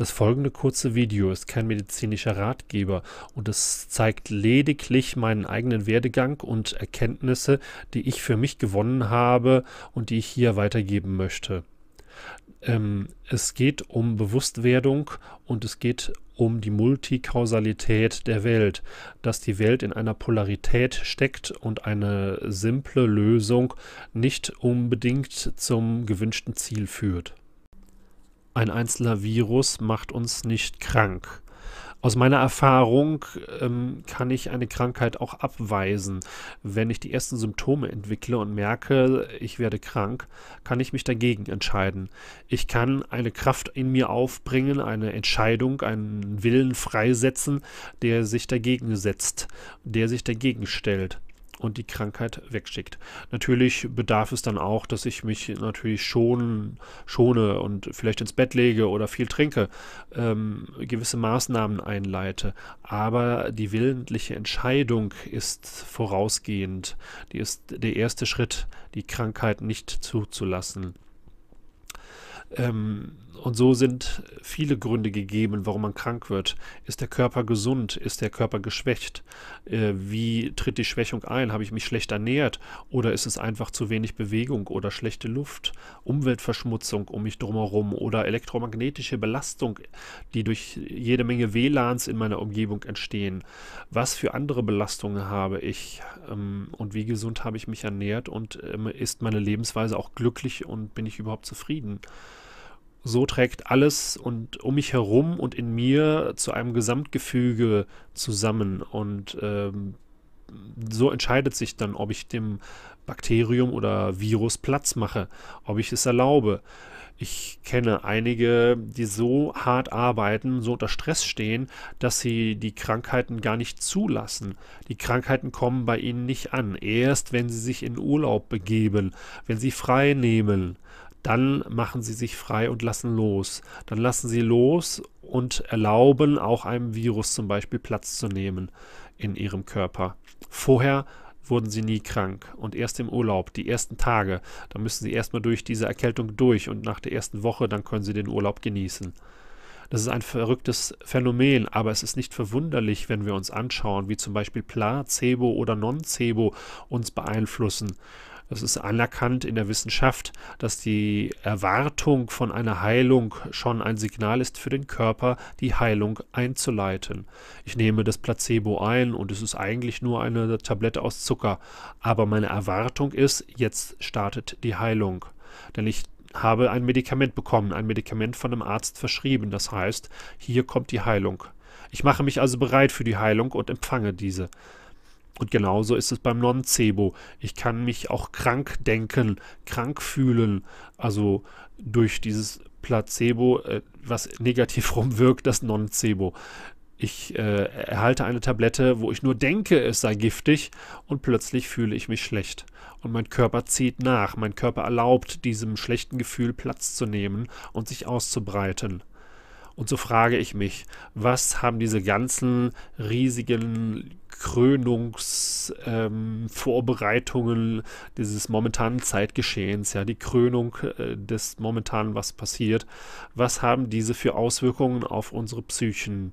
Das folgende kurze Video ist kein medizinischer Ratgeber und es zeigt lediglich meinen eigenen Werdegang und Erkenntnisse, die ich für mich gewonnen habe und die ich hier weitergeben möchte. Ähm, es geht um Bewusstwerdung und es geht um die Multikausalität der Welt, dass die Welt in einer Polarität steckt und eine simple Lösung nicht unbedingt zum gewünschten Ziel führt ein einzelner Virus macht uns nicht krank. Aus meiner Erfahrung ähm, kann ich eine Krankheit auch abweisen. Wenn ich die ersten Symptome entwickle und merke, ich werde krank, kann ich mich dagegen entscheiden. Ich kann eine Kraft in mir aufbringen, eine Entscheidung, einen Willen freisetzen, der sich dagegen setzt, der sich dagegen stellt und die Krankheit wegschickt. Natürlich bedarf es dann auch, dass ich mich natürlich schon schone und vielleicht ins Bett lege oder viel trinke, ähm, gewisse Maßnahmen einleite. Aber die willentliche Entscheidung ist vorausgehend. Die ist der erste Schritt, die Krankheit nicht zuzulassen. Ähm, und so sind viele Gründe gegeben, warum man krank wird. Ist der Körper gesund? Ist der Körper geschwächt? Äh, wie tritt die Schwächung ein? Habe ich mich schlecht ernährt? Oder ist es einfach zu wenig Bewegung oder schlechte Luft? Umweltverschmutzung um mich drumherum oder elektromagnetische Belastung, die durch jede Menge WLANs in meiner Umgebung entstehen. Was für andere Belastungen habe ich? Ähm, und wie gesund habe ich mich ernährt? Und ähm, ist meine Lebensweise auch glücklich und bin ich überhaupt zufrieden? So trägt alles und um mich herum und in mir zu einem Gesamtgefüge zusammen und ähm, so entscheidet sich dann, ob ich dem Bakterium oder Virus Platz mache, ob ich es erlaube. Ich kenne einige, die so hart arbeiten, so unter Stress stehen, dass sie die Krankheiten gar nicht zulassen. Die Krankheiten kommen bei ihnen nicht an, erst wenn sie sich in Urlaub begeben, wenn sie frei nehmen dann machen sie sich frei und lassen los. Dann lassen sie los und erlauben auch einem Virus zum Beispiel Platz zu nehmen in ihrem Körper. Vorher wurden sie nie krank und erst im Urlaub, die ersten Tage, da müssen sie erstmal durch diese Erkältung durch und nach der ersten Woche, dann können sie den Urlaub genießen. Das ist ein verrücktes Phänomen, aber es ist nicht verwunderlich, wenn wir uns anschauen, wie zum Beispiel Placebo oder Nocebo uns beeinflussen. Es ist anerkannt in der Wissenschaft, dass die Erwartung von einer Heilung schon ein Signal ist für den Körper, die Heilung einzuleiten. Ich nehme das Placebo ein und es ist eigentlich nur eine Tablette aus Zucker, aber meine Erwartung ist, jetzt startet die Heilung. Denn ich habe ein Medikament bekommen, ein Medikament von einem Arzt verschrieben. Das heißt, hier kommt die Heilung. Ich mache mich also bereit für die Heilung und empfange diese. Und genauso ist es beim Non-Cebo. Ich kann mich auch krank denken, krank fühlen. Also durch dieses Placebo, äh, was negativ rumwirkt, das Non-Cebo. Ich äh, erhalte eine Tablette, wo ich nur denke, es sei giftig und plötzlich fühle ich mich schlecht. Und mein Körper zieht nach. Mein Körper erlaubt diesem schlechten Gefühl Platz zu nehmen und sich auszubreiten. Und so frage ich mich, was haben diese ganzen riesigen Krönungsvorbereitungen ähm, dieses momentanen Zeitgeschehens, ja, die Krönung äh, des momentanen, was passiert, was haben diese für Auswirkungen auf unsere Psychen?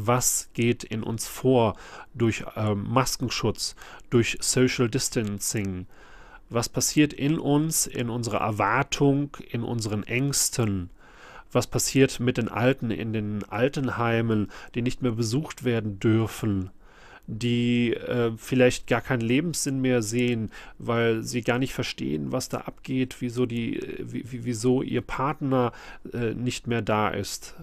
was geht in uns vor durch ähm, Maskenschutz, durch Social Distancing, was passiert in uns, in unserer Erwartung, in unseren Ängsten, was passiert mit den Alten in den Altenheimen, die nicht mehr besucht werden dürfen, die äh, vielleicht gar keinen Lebenssinn mehr sehen, weil sie gar nicht verstehen, was da abgeht, wieso die, äh, wieso ihr Partner äh, nicht mehr da ist.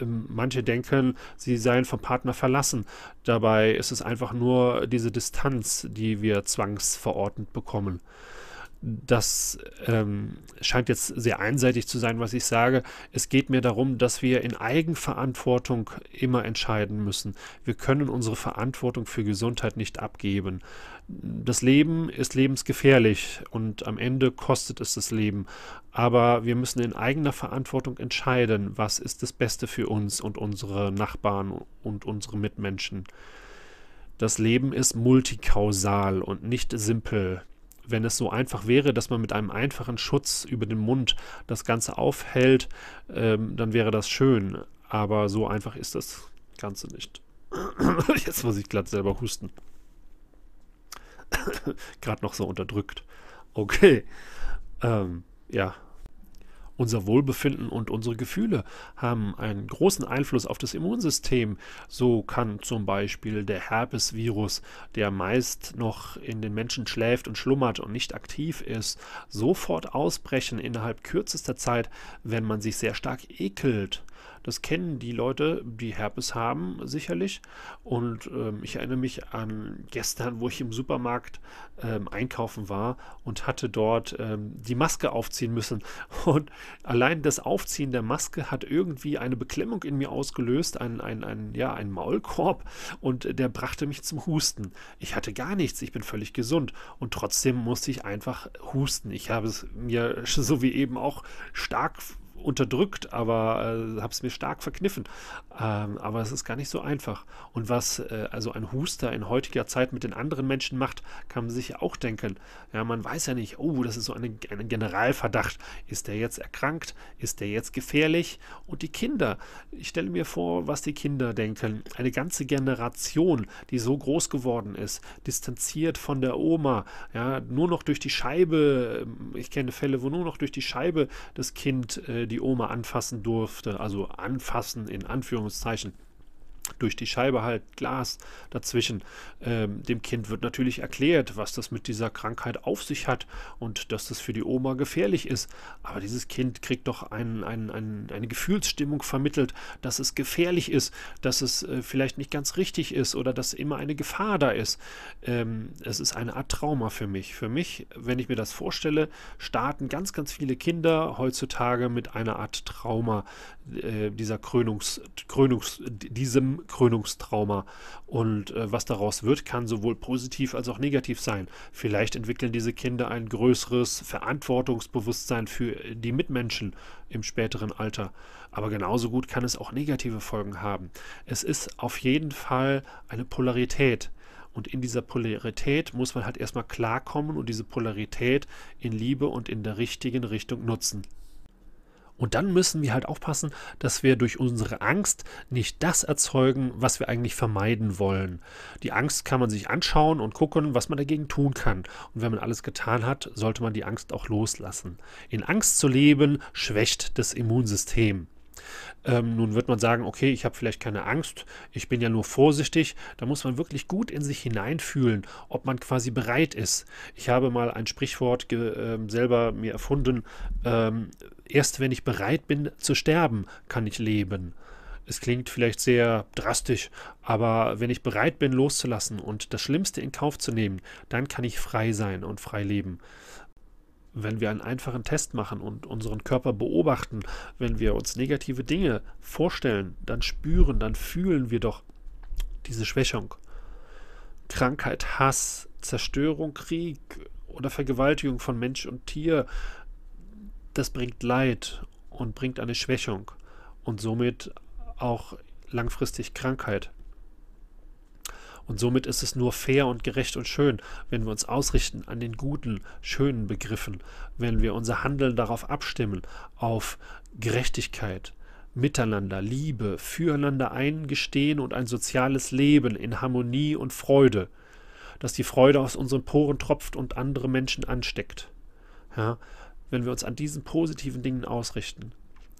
Ähm, manche denken, sie seien vom Partner verlassen. Dabei ist es einfach nur diese Distanz, die wir zwangsverordnet bekommen das ähm, scheint jetzt sehr einseitig zu sein, was ich sage. Es geht mir darum, dass wir in Eigenverantwortung immer entscheiden müssen. Wir können unsere Verantwortung für Gesundheit nicht abgeben. Das Leben ist lebensgefährlich und am Ende kostet es das Leben. Aber wir müssen in eigener Verantwortung entscheiden, was ist das Beste für uns und unsere Nachbarn und unsere Mitmenschen. Das Leben ist multikausal und nicht simpel wenn es so einfach wäre, dass man mit einem einfachen Schutz über den Mund das Ganze aufhält, ähm, dann wäre das schön. Aber so einfach ist das Ganze nicht. Jetzt muss ich glatt selber husten. Gerade noch so unterdrückt. Okay. Ähm, ja, unser Wohlbefinden und unsere Gefühle haben einen großen Einfluss auf das Immunsystem. So kann zum Beispiel der Herpesvirus, der meist noch in den Menschen schläft und schlummert und nicht aktiv ist, sofort ausbrechen innerhalb kürzester Zeit, wenn man sich sehr stark ekelt. Das kennen die Leute, die Herpes haben, sicherlich. Und ähm, ich erinnere mich an gestern, wo ich im Supermarkt ähm, einkaufen war und hatte dort ähm, die Maske aufziehen müssen. Und allein das Aufziehen der Maske hat irgendwie eine Beklemmung in mir ausgelöst, ein, ein, ein, ja, ein Maulkorb. Und der brachte mich zum Husten. Ich hatte gar nichts, ich bin völlig gesund. Und trotzdem musste ich einfach husten. Ich habe es mir so wie eben auch stark unterdrückt, aber äh, habe es mir stark verkniffen. Ähm, aber es ist gar nicht so einfach. Und was äh, also ein Huster in heutiger Zeit mit den anderen Menschen macht, kann man sich auch denken. Ja, man weiß ja nicht, oh, das ist so eine, ein Generalverdacht. Ist der jetzt erkrankt? Ist der jetzt gefährlich? Und die Kinder, ich stelle mir vor, was die Kinder denken. Eine ganze Generation, die so groß geworden ist, distanziert von der Oma, ja, nur noch durch die Scheibe, ähm, ich kenne Fälle, wo nur noch durch die Scheibe das Kind äh, die Oma anfassen durfte, also anfassen in Anführungszeichen, durch die Scheibe halt Glas dazwischen. Ähm, dem Kind wird natürlich erklärt, was das mit dieser Krankheit auf sich hat und dass das für die Oma gefährlich ist. Aber dieses Kind kriegt doch ein, ein, ein, eine Gefühlsstimmung vermittelt, dass es gefährlich ist, dass es äh, vielleicht nicht ganz richtig ist oder dass immer eine Gefahr da ist. Ähm, es ist eine Art Trauma für mich. Für mich, wenn ich mir das vorstelle, starten ganz, ganz viele Kinder heutzutage mit einer Art Trauma äh, dieser Krönungs, Krönungs, diesem Krönungstrauma. Und äh, was daraus wird, kann sowohl positiv als auch negativ sein. Vielleicht entwickeln diese Kinder ein größeres Verantwortungsbewusstsein für die Mitmenschen im späteren Alter. Aber genauso gut kann es auch negative Folgen haben. Es ist auf jeden Fall eine Polarität. Und in dieser Polarität muss man halt erstmal klarkommen und diese Polarität in Liebe und in der richtigen Richtung nutzen. Und dann müssen wir halt aufpassen, dass wir durch unsere Angst nicht das erzeugen, was wir eigentlich vermeiden wollen. Die Angst kann man sich anschauen und gucken, was man dagegen tun kann. Und wenn man alles getan hat, sollte man die Angst auch loslassen. In Angst zu leben schwächt das Immunsystem. Ähm, nun wird man sagen, okay, ich habe vielleicht keine Angst, ich bin ja nur vorsichtig. Da muss man wirklich gut in sich hineinfühlen, ob man quasi bereit ist. Ich habe mal ein Sprichwort äh, selber mir erfunden. Ähm, Erst wenn ich bereit bin zu sterben, kann ich leben. Es klingt vielleicht sehr drastisch, aber wenn ich bereit bin loszulassen und das Schlimmste in Kauf zu nehmen, dann kann ich frei sein und frei leben wenn wir einen einfachen Test machen und unseren Körper beobachten, wenn wir uns negative Dinge vorstellen, dann spüren, dann fühlen wir doch diese Schwächung. Krankheit, Hass, Zerstörung, Krieg oder Vergewaltigung von Mensch und Tier, das bringt Leid und bringt eine Schwächung und somit auch langfristig Krankheit. Und somit ist es nur fair und gerecht und schön, wenn wir uns ausrichten an den guten, schönen Begriffen, wenn wir unser Handeln darauf abstimmen, auf Gerechtigkeit, Miteinander, Liebe, füreinander eingestehen und ein soziales Leben in Harmonie und Freude, dass die Freude aus unseren Poren tropft und andere Menschen ansteckt. Ja, wenn wir uns an diesen positiven Dingen ausrichten,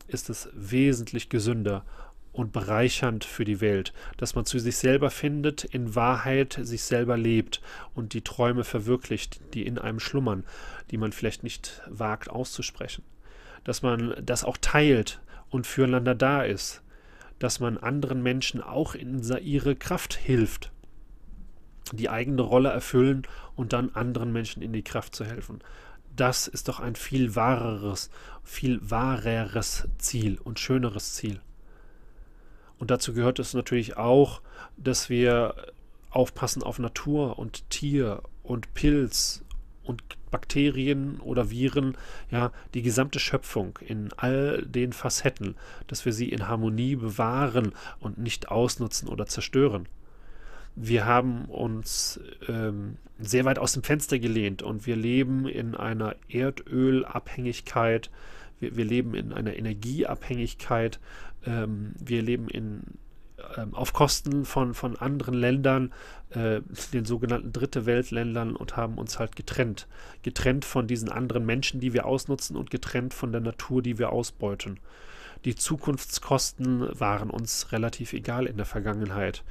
ist es wesentlich gesünder und bereichernd für die Welt, dass man zu sich selber findet, in Wahrheit sich selber lebt und die Träume verwirklicht, die in einem schlummern, die man vielleicht nicht wagt auszusprechen, dass man das auch teilt und füreinander da ist, dass man anderen Menschen auch in ihre Kraft hilft, die eigene Rolle erfüllen und dann anderen Menschen in die Kraft zu helfen das ist doch ein viel wahreres, viel wahreres Ziel und schöneres Ziel. Und dazu gehört es natürlich auch, dass wir aufpassen auf Natur und Tier und Pilz und Bakterien oder Viren, ja, die gesamte Schöpfung in all den Facetten, dass wir sie in Harmonie bewahren und nicht ausnutzen oder zerstören wir haben uns ähm, sehr weit aus dem Fenster gelehnt und wir leben in einer Erdölabhängigkeit, wir, wir leben in einer Energieabhängigkeit, ähm, wir leben in ähm, auf Kosten von, von anderen Ländern, äh, den sogenannten Dritte Weltländern und haben uns halt getrennt. Getrennt von diesen anderen Menschen, die wir ausnutzen und getrennt von der Natur, die wir ausbeuten. Die Zukunftskosten waren uns relativ egal in der Vergangenheit.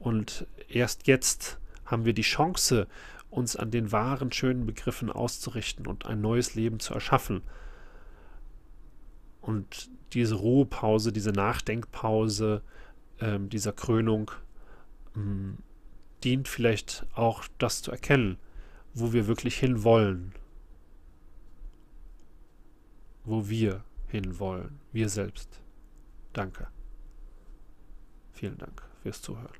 Und erst jetzt haben wir die Chance, uns an den wahren, schönen Begriffen auszurichten und ein neues Leben zu erschaffen. Und diese Ruhepause, diese Nachdenkpause äh, dieser Krönung mh, ähm, dient vielleicht auch, das zu erkennen, wo wir wirklich hinwollen. Wo wir hinwollen, wir selbst. Danke. Vielen Dank fürs Zuhören.